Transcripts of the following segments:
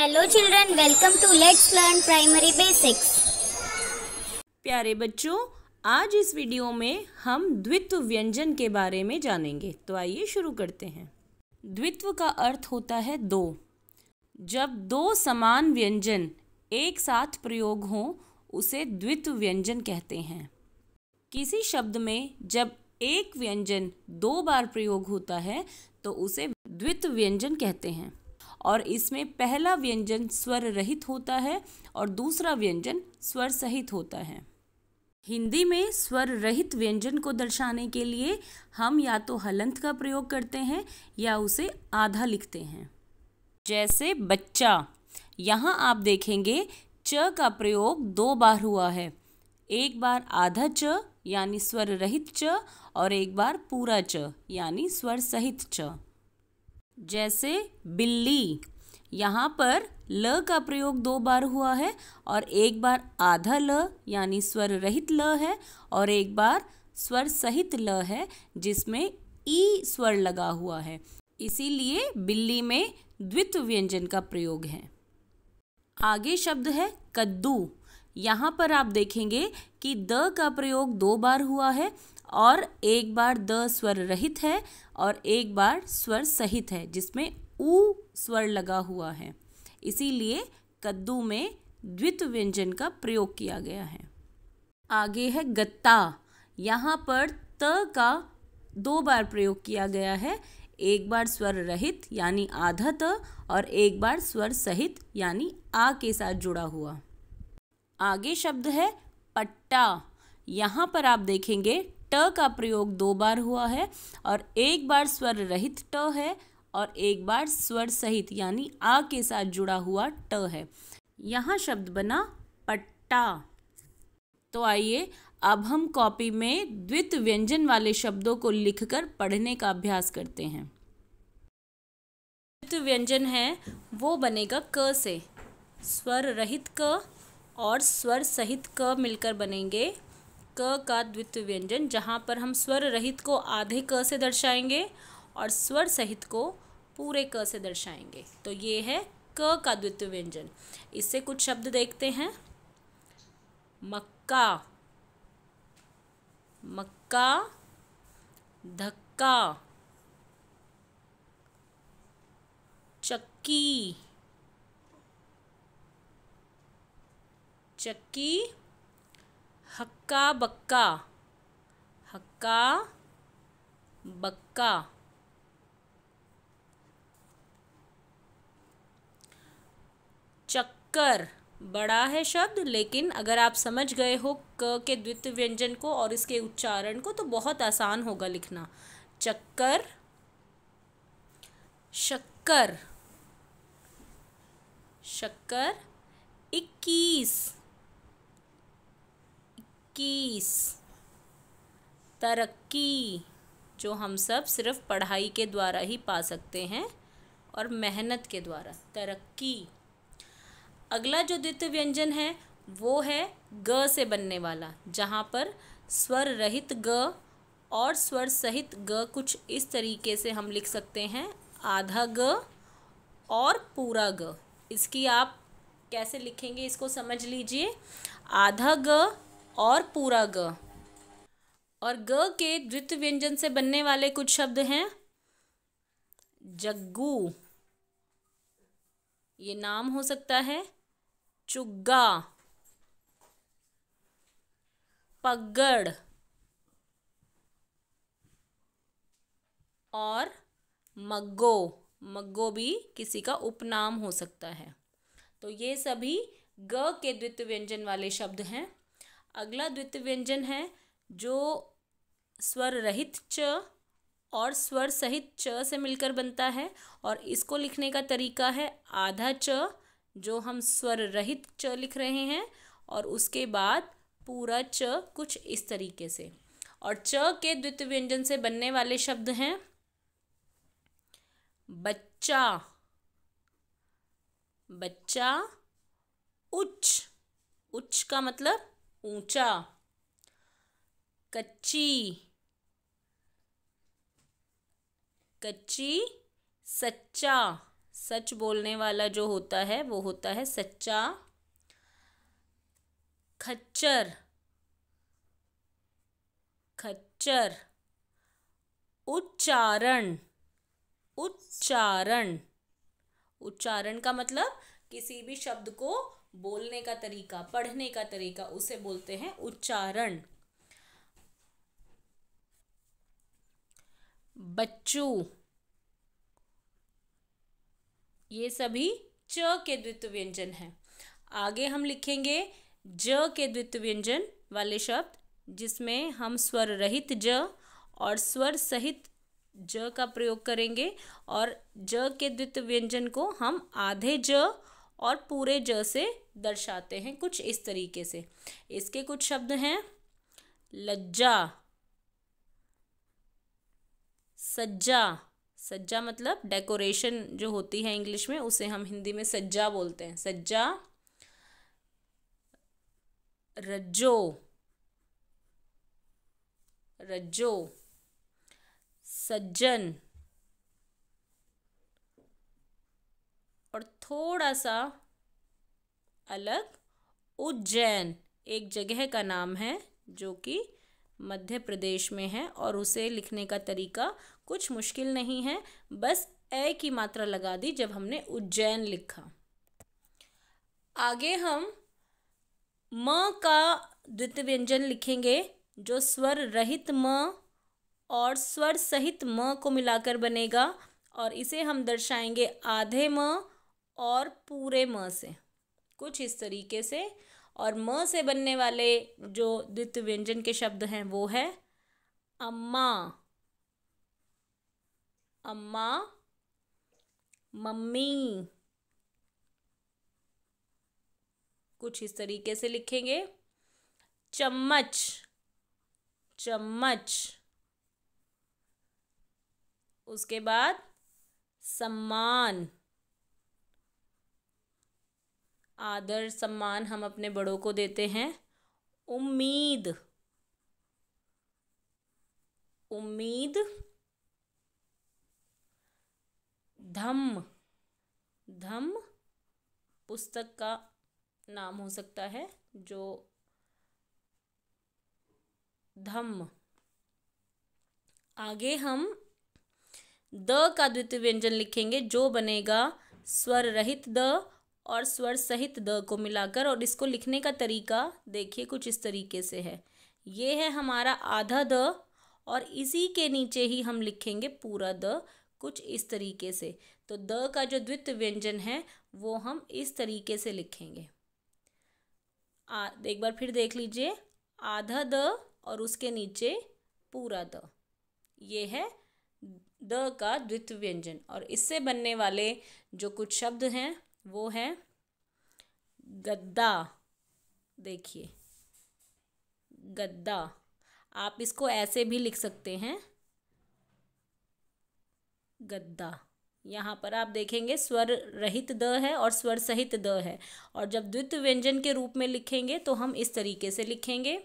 hello children welcome to let's learn primary basics प्यारे बच्चों आज इस वीडियो में हम द्वित्व व्यंजन के बारे में जानेंगे तो आइए शुरू करते हैं द्वित्व का अर्थ होता है दो जब दो समान व्यंजन एक साथ प्रयोग हों उसे द्वित्व व्यंजन कहते हैं किसी शब्द में जब एक व्यंजन दो बार प्रयोग होता है तो उसे द्वित्व व्यंजन कहते हैं और इसमें पहला व्यंजन स्वर रहित होता है और दूसरा व्यंजन स्वर सहित होता है हिंदी में स्वर रहित व्यंजन को दर्शाने के लिए हम या तो हलंत का प्रयोग करते हैं या उसे आधा लिखते हैं जैसे बच्चा यहाँ आप देखेंगे च का प्रयोग दो बार हुआ है एक बार आधा च यानी स्वर रहित च और एक बार पूरा च यानी स्वर सहित च जैसे बिल्ली यहाँ पर ल का प्रयोग दो बार हुआ है और एक बार आधा ल यानी स्वर रहित ल है और एक बार स्वर सहित ल है जिसमें ई स्वर लगा हुआ है इसीलिए बिल्ली में द्वित्व व्यंजन का प्रयोग है आगे शब्द है कद्दू यहाँ पर आप देखेंगे कि द का प्रयोग दो बार हुआ है और एक बार द स्वर रहित है और एक बार स्वर सहित है जिसमें ऊ स्वर लगा हुआ है इसीलिए कद्दू में द्वित व्यंजन का प्रयोग किया गया है आगे है गत्ता यहाँ पर त का दो बार प्रयोग किया गया है एक बार स्वर रहित यानी आधा त और एक बार स्वर सहित यानी आ के साथ जुड़ा हुआ आगे शब्द है पट्टा यहाँ पर आप देखेंगे ट का प्रयोग दो बार हुआ है और एक बार स्वर रहित ट है और एक बार स्वर सहित यानी आ के साथ जुड़ा हुआ ट है यहाँ शब्द बना पट्टा तो आइए अब हम कॉपी में द्वित व्यंजन वाले शब्दों को लिखकर पढ़ने का अभ्यास करते हैं द्वित व्यंजन है वो बनेगा क से स्वर रहित क और स्वर सहित क मिलकर बनेंगे क का द्वितीय व्यंजन जहाँ पर हम स्वर रहित को आधे क से दर्शाएंगे और स्वर सहित को पूरे क से दर्शाएंगे तो ये है क का द्वितीय व्यंजन इससे कुछ शब्द देखते हैं मक्का मक्का धक्का चक्की चक्की हक्का बक्का हक्का बक्का चक्कर बड़ा है शब्द लेकिन अगर आप समझ गए हो क के द्वितीय व्यंजन को और इसके उच्चारण को तो बहुत आसान होगा लिखना चक्कर शक्कर शक्कर इक्कीस कीस तरक्की जो हम सब सिर्फ पढ़ाई के द्वारा ही पा सकते हैं और मेहनत के द्वारा तरक्की अगला जो द्वितीय व्यंजन है वो है ग से बनने वाला जहाँ पर स्वर रहित ग और स्वर सहित ग कुछ इस तरीके से हम लिख सकते हैं आधा ग और पूरा ग इसकी आप कैसे लिखेंगे इसको समझ लीजिए आधा ग और पूरा ग और ग के द्वित व्यंजन से बनने वाले कुछ शब्द हैं जग्गू ये नाम हो सकता है चुग्गा पगड़ और मग्गो मग्गो भी किसी का उपनाम हो सकता है तो ये सभी ग के द्वित व्यंजन वाले शब्द हैं अगला द्वितीय व्यंजन है जो स्वर रहित च और स्वर सहित च से मिलकर बनता है और इसको लिखने का तरीका है आधा च जो हम स्वर रहित च लिख रहे हैं और उसके बाद पूरा च कुछ इस तरीके से और च के द्वितीय व्यंजन से बनने वाले शब्द हैं बच्चा बच्चा उच्च उच्च का मतलब ऊंचा कच्ची कच्ची सच्चा सच बोलने वाला जो होता है वो होता है सच्चा खच्चर खच्चर उच्चारण उच्चारण उच्चारण का मतलब किसी भी शब्द को बोलने का तरीका पढ़ने का तरीका उसे बोलते हैं उच्चारण बच्चू ये सभी च के द्वित्व व्यंजन हैं आगे हम लिखेंगे ज के द्वित्व व्यंजन वाले शब्द जिसमें हम स्वर रहित ज और स्वर सहित ज का प्रयोग करेंगे और ज के द्वित्व व्यंजन को हम आधे ज और पूरे ज से दर्शाते हैं कुछ इस तरीके से इसके कुछ शब्द हैं लज्जा सज्जा सज्जा मतलब डेकोरेशन जो होती है इंग्लिश में उसे हम हिंदी में सज्जा बोलते हैं सज्जा रज्जो रज्जो सज्जन थोड़ा सा अलग उज्जैन एक जगह का नाम है जो कि मध्य प्रदेश में है और उसे लिखने का तरीका कुछ मुश्किल नहीं है बस ए की मात्रा लगा दी जब हमने उज्जैन लिखा आगे हम म का द्वितीय व्यंजन लिखेंगे जो स्वर रहित म और स्वर सहित म को मिलाकर बनेगा और इसे हम दर्शाएंगे आधे म और पूरे म से कुछ इस तरीके से और म से बनने वाले जो द्वित व्यंजन के शब्द हैं वो है अम्मा अम्मा मम्मी कुछ इस तरीके से लिखेंगे चम्मच चम्मच उसके बाद सम्मान आदर सम्मान हम अपने बड़ों को देते हैं उम्मीद उम्मीद धम धम पुस्तक का नाम हो सकता है जो धम आगे हम द का द्वितीय व्यंजन लिखेंगे जो बनेगा स्वर रहित द और स्वर सहित द को मिलाकर और इसको लिखने का तरीका देखिए कुछ इस तरीके से है ये है हमारा आधा द और इसी के नीचे ही हम लिखेंगे पूरा द कुछ इस तरीके से तो द का जो द्वित व्यंजन है वो हम इस तरीके से लिखेंगे आ, एक बार फिर देख लीजिए आधा द और उसके नीचे पूरा द ये है द का द्वित व्यंजन और इससे बनने वाले जो कुछ शब्द हैं वो है गद्दा देखिए गद्दा आप इसको ऐसे भी लिख सकते हैं गद्दा यहाँ पर आप देखेंगे स्वर रहित द है और स्वर सहित द है और जब द्वित व्यंजन के रूप में लिखेंगे तो हम इस तरीके से लिखेंगे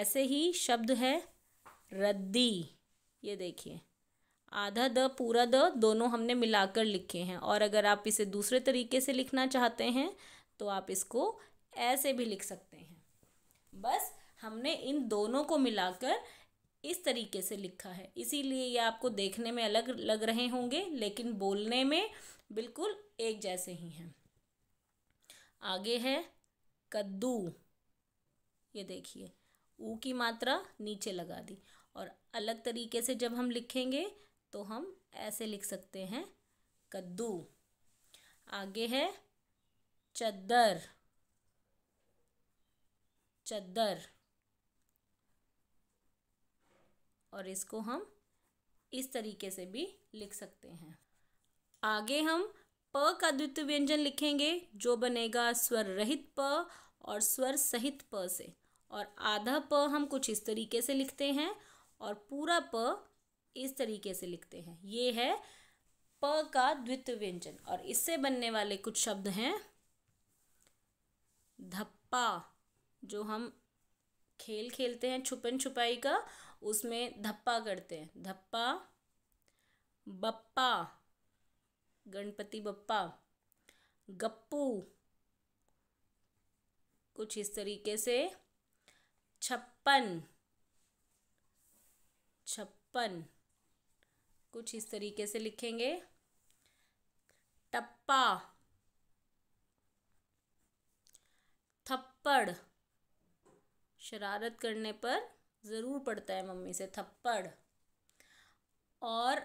ऐसे ही शब्द है रद्दी ये देखिए आधा द पूरा द दोनों हमने मिलाकर लिखे हैं और अगर आप इसे दूसरे तरीके से लिखना चाहते हैं तो आप इसको ऐसे भी लिख सकते हैं बस हमने इन दोनों को मिलाकर इस तरीके से लिखा है इसीलिए ये आपको देखने में अलग लग रहे होंगे लेकिन बोलने में बिल्कुल एक जैसे ही हैं आगे है कद्दू ये देखिए ऊ की मात्रा नीचे लगा दी और अलग तरीके से जब हम लिखेंगे तो हम ऐसे लिख सकते हैं कद्दू आगे है चद्दर चद्दर और इसको हम इस तरीके से भी लिख सकते हैं आगे हम प का द्वितीय व्यंजन लिखेंगे जो बनेगा स्वर रहित प और स्वर सहित प से और आधा प हम कुछ इस तरीके से लिखते हैं और पूरा प इस तरीके से लिखते हैं ये है प का द्वित व्यंजन और इससे बनने वाले कुछ शब्द हैं धप्पा जो हम खेल खेलते हैं छुपन छुपाई का उसमें धप्पा करते हैं धप्पा बप्पा गणपति बप्पा गप्पू कुछ इस तरीके से छप्पन छप्पन कुछ इस तरीके से लिखेंगे टप्पा थप्पड़ शरारत करने पर ज़रूर पड़ता है मम्मी से थप्पड़ और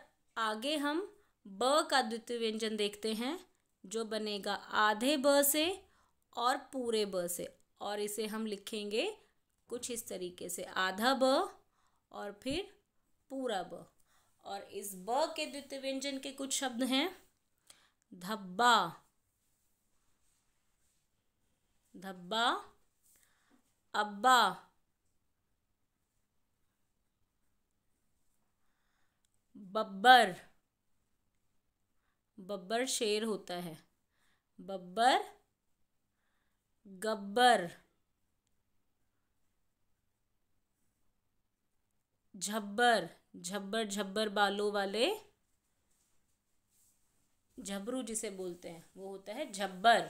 आगे हम ब का द्वितीय व्यंजन देखते हैं जो बनेगा आधे ब से और पूरे ब से और इसे हम लिखेंगे कुछ इस तरीके से आधा ब और फिर पूरा ब और इस ब के द्वितीय व्यंजन के कुछ शब्द हैं धब्बा धब्बा अब्बा बब्बर बब्बर शेर होता है बब्बर गब्बर झब्बर झब्बर झब्बर बालों वाले झबरू जिसे बोलते हैं वो होता है झब्बर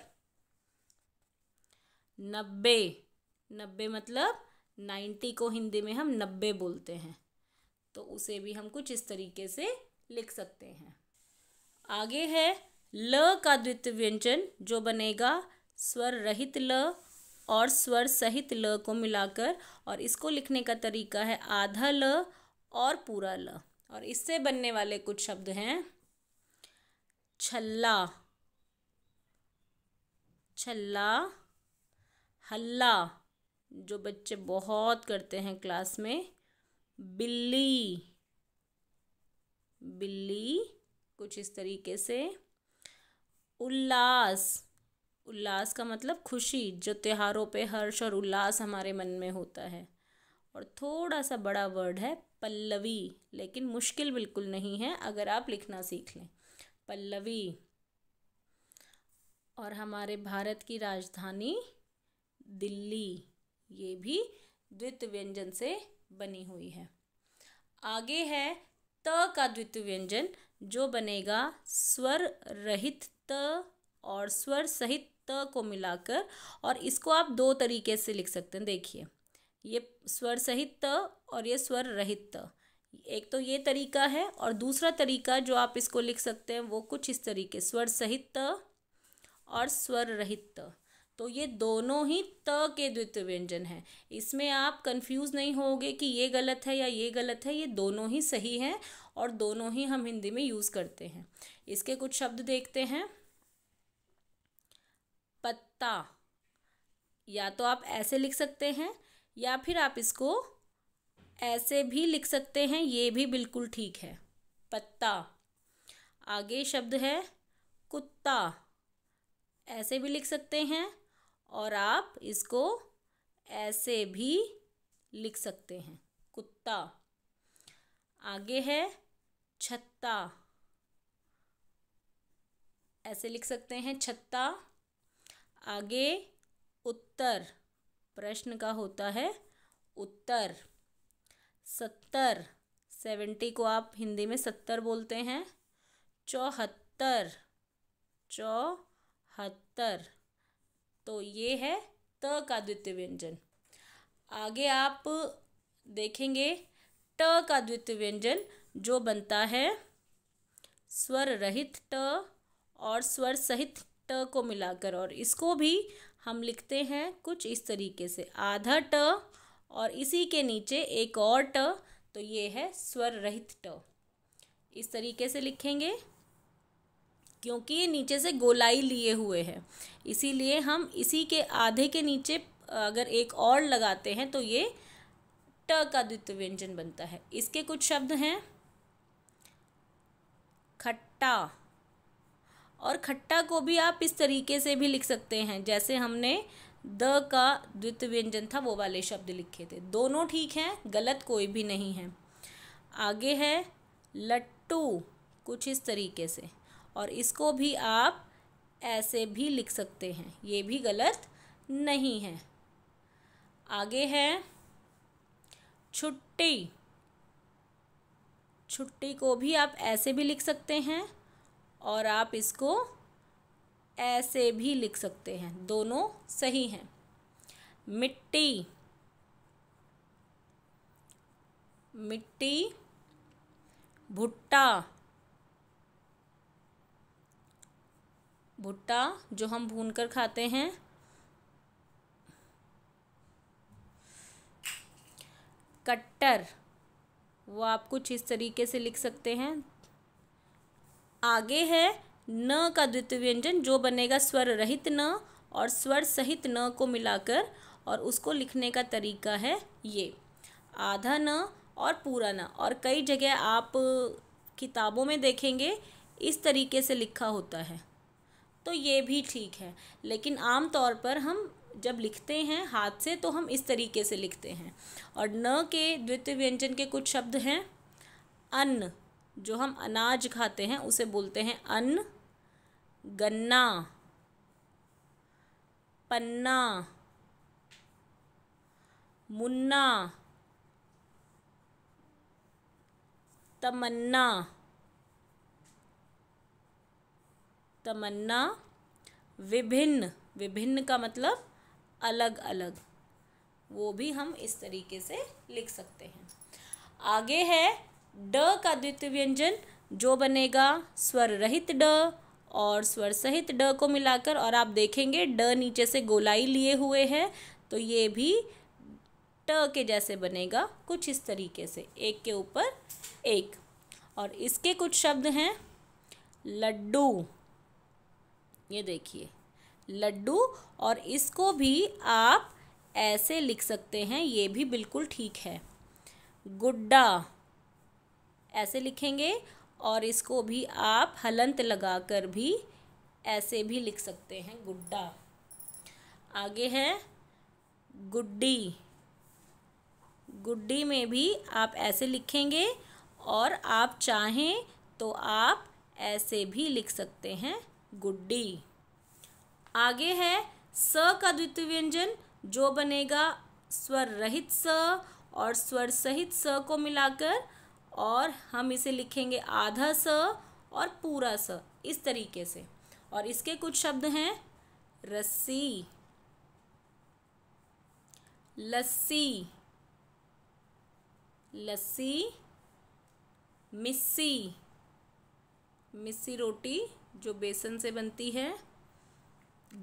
नब्बे नब्बे मतलब नाइन्टी को हिंदी में हम नब्बे बोलते हैं तो उसे भी हम कुछ इस तरीके से लिख सकते हैं आगे है ल का द्वितीय व्यंजन जो बनेगा स्वर रहित ल और स्वर सहित ल को मिलाकर और इसको लिखने का तरीका है आधा ल और पूरा ल और इससे बनने वाले कुछ शब्द हैं छल्ला छल्ला हल्ला जो बच्चे बहुत करते हैं क्लास में बिल्ली बिल्ली कुछ इस तरीके से उल्लास उल्लास का मतलब खुशी जो त्योहारों पे हर्ष और उल्लास हमारे मन में होता है और थोड़ा सा बड़ा वर्ड है पल्लवी लेकिन मुश्किल बिल्कुल नहीं है अगर आप लिखना सीख लें पल्लवी और हमारे भारत की राजधानी दिल्ली ये भी द्वित व्यंजन से बनी हुई है आगे है त का द्वित व्यंजन जो बनेगा स्वर रहित त और स्वर सहित त को मिलाकर और इसको आप दो तरीके से लिख सकते हैं देखिए ये स्वर सहित त और ये स्वर रहित एक तो ये तरीका है और दूसरा तरीका जो आप इसको लिख सकते हैं वो कुछ इस तरीके स्वर सहित और स्वर रहित तो ये दोनों ही त के द्वितीय व्यंजन हैं इसमें आप कंफ्यूज नहीं होंगे कि ये गलत है या ये गलत है ये दोनों ही सही हैं और दोनों ही हम हिंदी में यूज़ करते हैं इसके कुछ शब्द देखते हैं पत्ता या तो आप ऐसे लिख सकते हैं या फिर आप इसको ऐसे भी लिख सकते हैं ये भी बिल्कुल ठीक है पत्ता आगे शब्द है कुत्ता ऐसे भी लिख सकते हैं और आप इसको ऐसे भी लिख सकते हैं कुत्ता आगे है छत्ता ऐसे लिख सकते हैं छत्ता आगे उत्तर प्रश्न का होता है उत्तर सत्तर सेवेंटी को आप हिंदी में सत्तर बोलते हैं चौहत्तर चौहत्तर तो ये है त का द्वितीय व्यंजन आगे आप देखेंगे ट का द्वितीय व्यंजन जो बनता है स्वर रहित ट और स्वर सहित ट को मिलाकर और इसको भी हम लिखते हैं कुछ इस तरीके से आधा ट और इसी के नीचे एक और ट तो ये है स्वर रहित ट इस तरीके से लिखेंगे क्योंकि ये नीचे से गोलाई लिए हुए है इसीलिए हम इसी के आधे के नीचे अगर एक और लगाते हैं तो ये ट का द्वितीय व्यंजन बनता है इसके कुछ शब्द हैं खट्टा और खट्टा को भी आप इस तरीके से भी लिख सकते हैं जैसे हमने द का द्वित व्यंजन था वो वाले शब्द लिखे थे दोनों ठीक हैं गलत कोई भी नहीं है आगे है लट्टू कुछ इस तरीके से और इसको भी आप ऐसे भी लिख सकते हैं ये भी गलत नहीं है आगे है छुट्टी छुट्टी को भी आप ऐसे भी लिख सकते हैं और आप इसको ऐसे भी लिख सकते हैं दोनों सही हैं मिट्टी मिट्टी भुट्टा भुट्टा जो हम भूनकर खाते हैं कट्टर वो आप कुछ इस तरीके से लिख सकते हैं आगे है न का द्वितीय व्यंजन जो बनेगा स्वर रहित न और स्वर सहित न को मिलाकर और उसको लिखने का तरीका है ये आधा न और पूरा न और कई जगह आप किताबों में देखेंगे इस तरीके से लिखा होता है तो ये भी ठीक है लेकिन आम तौर पर हम जब लिखते हैं हाथ से तो हम इस तरीके से लिखते हैं और न के द्वितीय व्यंजन के कुछ शब्द हैं अन्न जो हम अनाज खाते हैं उसे बोलते हैं अन्न गन्ना पन्ना मुन्ना तमन्ना तमन्ना विभिन्न विभिन्न का मतलब अलग अलग वो भी हम इस तरीके से लिख सकते हैं आगे है ड का द्वितीय व्यंजन जो बनेगा स्वर रहित ड और स्वर सहित ड को मिलाकर और आप देखेंगे ड नीचे से गोलाई लिए हुए हैं तो ये भी ट के जैसे बनेगा कुछ इस तरीके से एक के ऊपर एक और इसके कुछ शब्द हैं लड्डू ये देखिए लड्डू और इसको भी आप ऐसे लिख सकते हैं ये भी बिल्कुल ठीक है गुड्डा ऐसे लिखेंगे और इसको भी आप हलंत लगाकर भी ऐसे भी लिख सकते हैं गुड्डा आगे है गुड्डी गुड्डी में भी आप ऐसे लिखेंगे और आप चाहें तो आप ऐसे भी लिख सकते हैं गुड्डी आगे है स का द्वितीय व्यंजन जो बनेगा स्वर रहित स और स्वर सहित स को मिलाकर और हम इसे लिखेंगे आधा स और पूरा स इस तरीके से और इसके कुछ शब्द हैं रस्सी लस्सी लस्सी मिस्सी मिस्सी रोटी जो बेसन से बनती है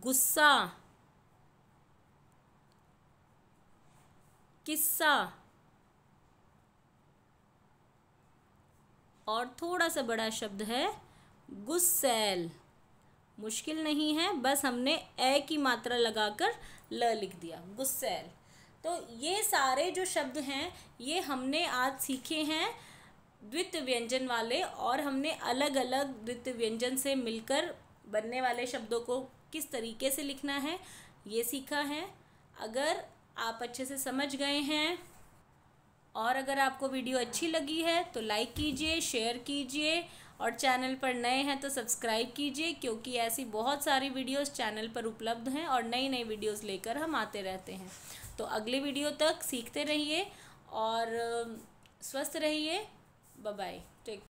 गुस्सा किस्सा और थोड़ा सा बड़ा शब्द है गुस्सेल मुश्किल नहीं है बस हमने ए की मात्रा लगाकर ल लिख दिया गुस्सेल तो ये सारे जो शब्द हैं ये हमने आज सीखे हैं द्वित व्यंजन वाले और हमने अलग अलग द्वित व्यंजन से मिलकर बनने वाले शब्दों को किस तरीके से लिखना है ये सीखा है अगर आप अच्छे से समझ गए हैं और अगर आपको वीडियो अच्छी लगी है तो लाइक कीजिए शेयर कीजिए और चैनल पर नए हैं तो सब्सक्राइब कीजिए क्योंकि ऐसी बहुत सारी वीडियोस चैनल पर उपलब्ध हैं और नई नई वीडियोस लेकर हम आते रहते हैं तो अगले वीडियो तक सीखते रहिए और स्वस्थ रहिए बाय टेक